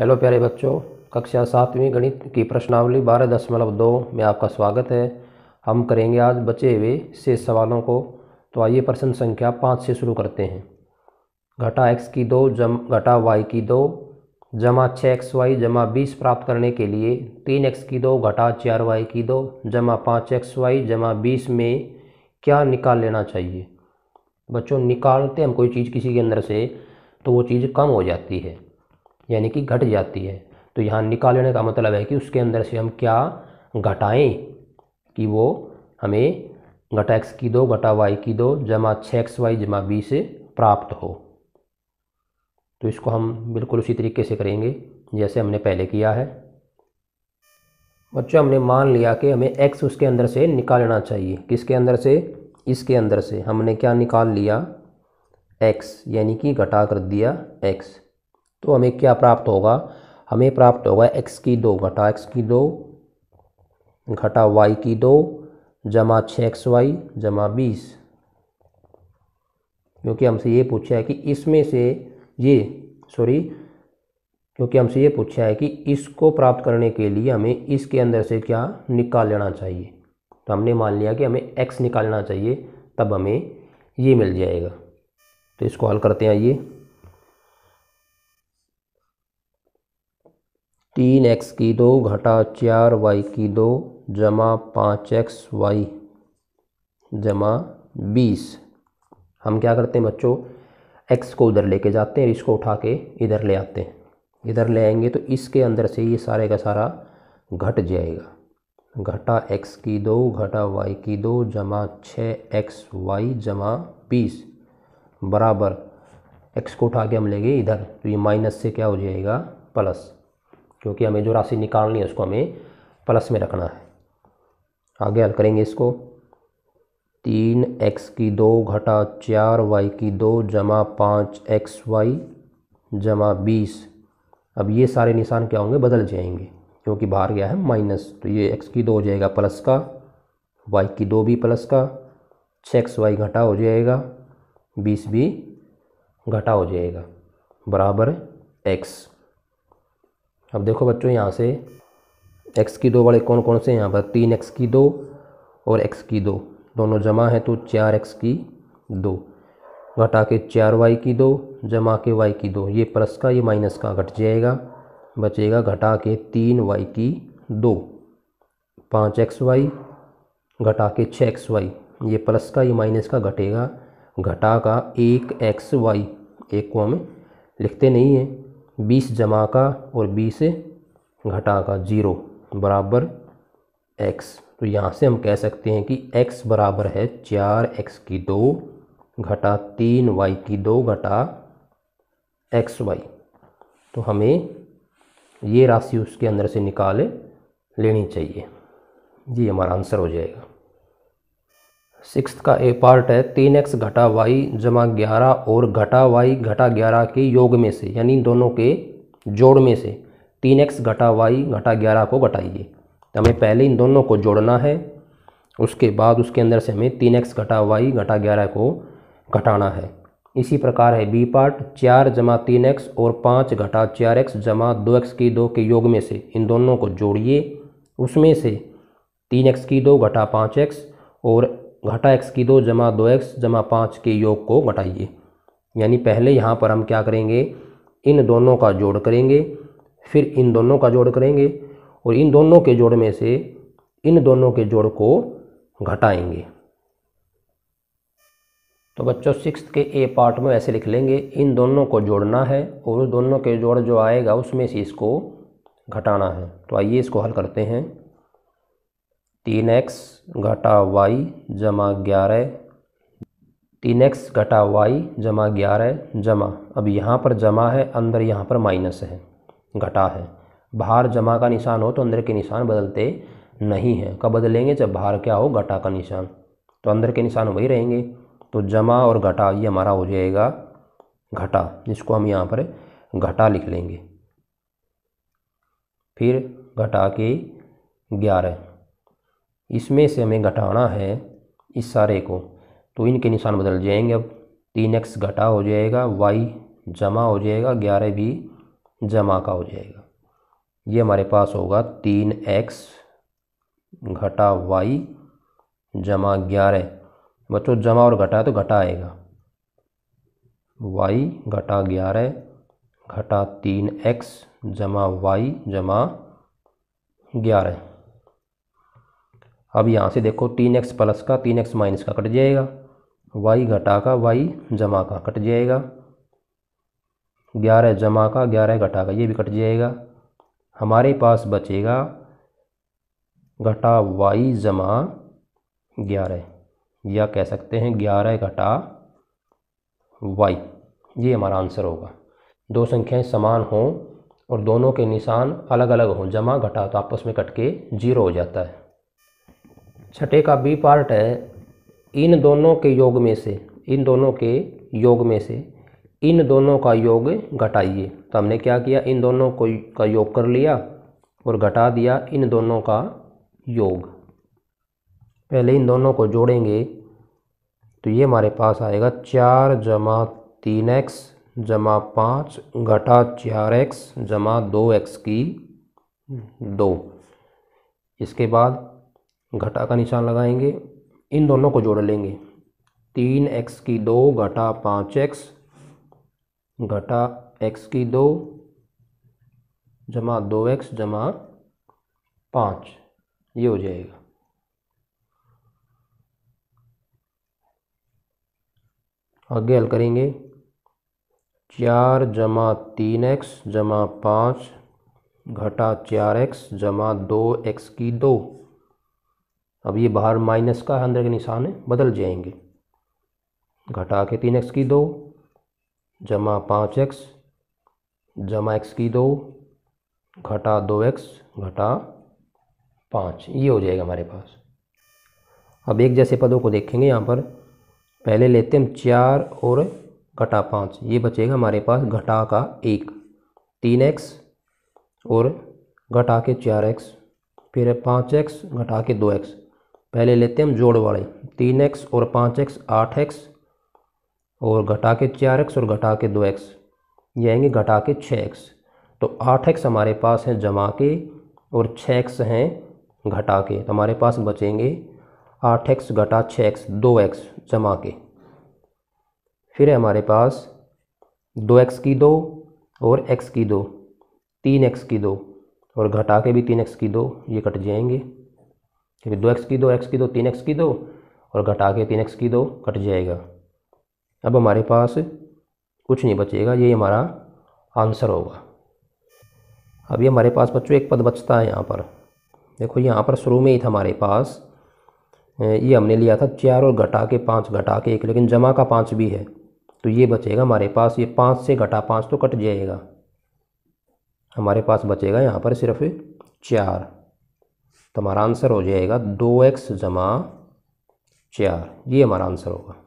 hello प्यारे बच्चों कक्षा सातवीं गणित की प्रश्नावली बारह दशमलव दो में आपका स्वागत है हम करेंगे आज बचे हुए शेष सवालों को तो आइए प्रश्न संख्या पाँच से शुरू करते हैं घटा एक्स की दो जम घटा वाई की दो जमा छः एक्स वाई जमा बीस प्राप्त करने के लिए तीन एक्स की दो घटा चार वाई की दो जमा पाँच एक्स वाई जमा बीस में क्या निकाल लेना चाहिए बच्चों निकालते हम कोई चीज़ किसी के अंदर से तो वो चीज़ कम हो जाती है यानी कि घट जाती है तो यहाँ निकाल लेने का मतलब है कि उसके अंदर से हम क्या घटाएं कि वो हमें घटा एक्स की दो घटा वाई की दो जमा छः एक्स वाई जमा बी से प्राप्त हो तो इसको हम बिल्कुल उसी तरीके से करेंगे जैसे हमने पहले किया है बच्चों हमने मान लिया कि हमें एक्स उसके अंदर से निकालना चाहिए किसके अंदर से इसके अंदर से हमने क्या निकाल लिया एक्स यानी कि घटा कर दिया एक्स तो हमें क्या प्राप्त होगा हमें प्राप्त होगा एक्स की दो घटा एक्स की दो घटा वाई की दो जमा छः एक्स वाई जमा बीस क्योंकि हमसे ये पूछा है कि इसमें से ये सॉरी क्योंकि हमसे ये पूछा है कि इसको प्राप्त करने के लिए हमें इसके अंदर से क्या निकाल लेना चाहिए तो हमने मान लिया कि हमें एक्स निकालना चाहिए तब हमें ये मिल जाएगा तो इसको हल करते हैं ये तीन एक्स की दो घटा चार वाई की दो जमा पाँच एक्स वाई जमा बीस हम क्या करते हैं बच्चों एक्स को उधर लेके जाते हैं इसको उठा के इधर ले आते हैं इधर ले आएंगे तो इसके अंदर से ये सारे का सारा घट जाएगा घटा एक्स की दो घटा वाई की दो जमा छः एक्स वाई जमा बीस बराबर एक्स को उठा के हम लेंगे इधर तो ये माइनस से क्या हो जाएगा प्लस क्योंकि हमें जो राशि निकालनी है उसको हमें प्लस में रखना है आगे हल करेंगे इसको तीन एक्स की दो घटा चार वाई की दो जमा पाँच एक्स वाई जमा बीस अब ये सारे निशान क्या होंगे बदल जाएंगे क्योंकि बाहर गया है माइनस तो ये एक्स की दो हो जाएगा प्लस का वाई की दो भी प्लस का छः एक्स वाई घटा हो जाएगा बीस भी घटा हो जाएगा बराबर एक्स अब देखो बच्चों यहाँ से एक्स की दो बड़े कौन कौन से यहाँ पर तीन एक्स की दो और एक्स की दो दोनों जमा है तो चार एक्स की दो घटा के चार वाई की दो जमा के वाई की दो ये प्लस का ये माइनस का घट जाएगा बचेगा घटा के तीन वाई की दो पाँच एक्स वाई घटा के छः एक्स वाई ये प्लस का ये माइनस का घटेगा घटा का एक एक्स वाई एक को हम लिखते नहीं हैं बीस जमा का और बीस घटा का जीरो बराबर एक्स तो यहाँ से हम कह सकते हैं कि एक्स बराबर है चार एक्स की दो घटा तीन वाई की दो घटा एक्स वाई तो हमें ये राशि उसके अंदर से निकाल लेनी चाहिए ये हमारा आंसर हो जाएगा सिक्स का ए पार्ट है तीन एक्स घटा वाई जमा ग्यारह और घटा वाई घटा ग्यारह के योग में से यानी दोनों के जोड़ में से तीन एक्स घटा वाई घटा ग्यारह को घटाइए तो हमें पहले इन दोनों को जोड़ना है उसके बाद उसके अंदर से हमें तीन एक्स घटा वाई घटा ग्यारह को घटाना है इसी प्रकार है बी पार्ट चार जमा तीन एक्स और पाँच घटा चार एक्स जमा दो एक्स की दो के योग में से इन दोनों को जोड़िए उसमें से तीन एक्स की दो घटा पाँच एक्स और घटा एक्स की दो जमा दो एक्स जमा पाँच के योग को घटाइए यानी पहले यहाँ पर हम क्या करेंगे इन दोनों का जोड़ करेंगे फिर इन दोनों का जोड़ करेंगे और इन दोनों के जोड़ में से इन दोनों के जोड़ को घटाएंगे तो बच्चों सिक्स के ए पार्ट में ऐसे लिख लेंगे इन दोनों को जोड़ना है और उस दोनों के जोड़ जो आएगा उसमें से इसको घटाना है तो आइए इसको हल करते हैं तीन एक्स घटा वाई जमा ग्यारह तीन एक्स घटा वाई जमा ग्यारह जमा अब यहाँ पर जमा है अंदर यहाँ पर माइनस है घटा है बाहर जमा का निशान हो तो अंदर के निशान बदलते नहीं हैं कब बदलेंगे जब बाहर क्या हो घटा का निशान तो अंदर के निशान वही रहेंगे तो जमा और घटा ये हमारा हो जाएगा घटा जिसको हम यहाँ पर घटा लिख लेंगे फिर घटा के ग्यारह इसमें से हमें घटाना है इस सारे को तो इनके निशान बदल जाएंगे अब तीन एक्स घटा हो जाएगा वाई जमा हो जाएगा ग्यारह भी जमा का हो जाएगा ये हमारे पास होगा तीन एक्स घटा वाई जमा ग्यारह बच्चों जमा और घटा तो घटा आएगा वाई घटा ग्यारह घटा तीन एक्स जमा वाई जमा ग्यारह अब यहाँ से देखो तीन एक्स प्लस का तीन एक्स माइनस का कट जाएगा वाई घटा का वाई जमा का कट जाएगा ग्यारह जमा का ग्यारह घटा का ये भी कट जाएगा हमारे पास बचेगा घटा वाई जमा ग्यारह या कह सकते हैं ग्यारह घटा वाई ये हमारा आंसर होगा दो संख्याएं समान हों और दोनों के निशान अलग अलग हों जमा घटा तो आपस में कट के जीरो हो जाता है छठे का बी पार्ट है इन दोनों के योग में से इन दोनों के योग में से इन दोनों का योग घटाइए तो हमने क्या किया इन दोनों को का योग कर लिया और घटा दिया इन दोनों का योग पहले इन दोनों को जोड़ेंगे तो ये हमारे पास आएगा चार जमा तीन एक्स जमा पाँच घटा चार एक्स जमा दो एक्स की दो इसके बाद घटा का निशान लगाएंगे इन दोनों को जोड़ लेंगे तीन एक्स की दो घटा पाँच एक्स घटा एक्स की दो जमा दो एक्स जमा पाँच ये हो जाएगा आगे हल करेंगे चार जमा तीन एक्स जमा पाँच घटा चार एक्स जमा दो एक्स की दो अब ये बाहर माइनस का अंदर के निशान है बदल जाएंगे घटा के तीन एक्स की दो जमा पाँच एक्स जमा एक्स की दो घटा दो एक्स घटा पाँच ये हो जाएगा हमारे पास अब एक जैसे पदों को देखेंगे यहाँ पर पहले लेते हम चार और घटा पाँच ये बचेगा हमारे पास घटा का एक तीन एक्स और घटा के चार एक्स फिर पाँच एक्स घटा के दो एक्स पहले लेते हैं हम जोड़ वाले तीन एक्स और पाँच एक्स आठ एक्स और घटा के चार एक्स और घटा के दो एक्स ये आएंगे घटा के छः एक्स तो आठ एक्स हमारे पास हैं जमा के और छः एक्स हैं घटा के तो हमारे पास बचेंगे आठ एक्स घटा छः एक्स दो एक्स जमा के फिर हमारे पास दो एक्स की दो और एक्स की दो तीन एक्स की दो और घटा के भी तीन एक्स की दो ये कट जाएंगे क्योंकि दो एक्स की दो एक्स की दो तीन एक्स की दो और घटा के तीन एक्स की दो कट जाएगा अब हमारे पास कुछ नहीं बचेगा ये हमारा आंसर होगा अभी हमारे पास बच्चों एक पद बचता है यहाँ पर देखो यहाँ पर शुरू में ही था हमारे पास ये हमने लिया था चार और घटा के पाँच घटा के एक लेकिन जमा का पाँच भी है तो ये बचेगा हमारे पास ये पाँच से घटा पाँच तो कट जाएगा हमारे पास बचेगा यहाँ पर सिर्फ चार तो हमारा आंसर हो जाएगा दो एक्स जमा चार ये हमारा आंसर होगा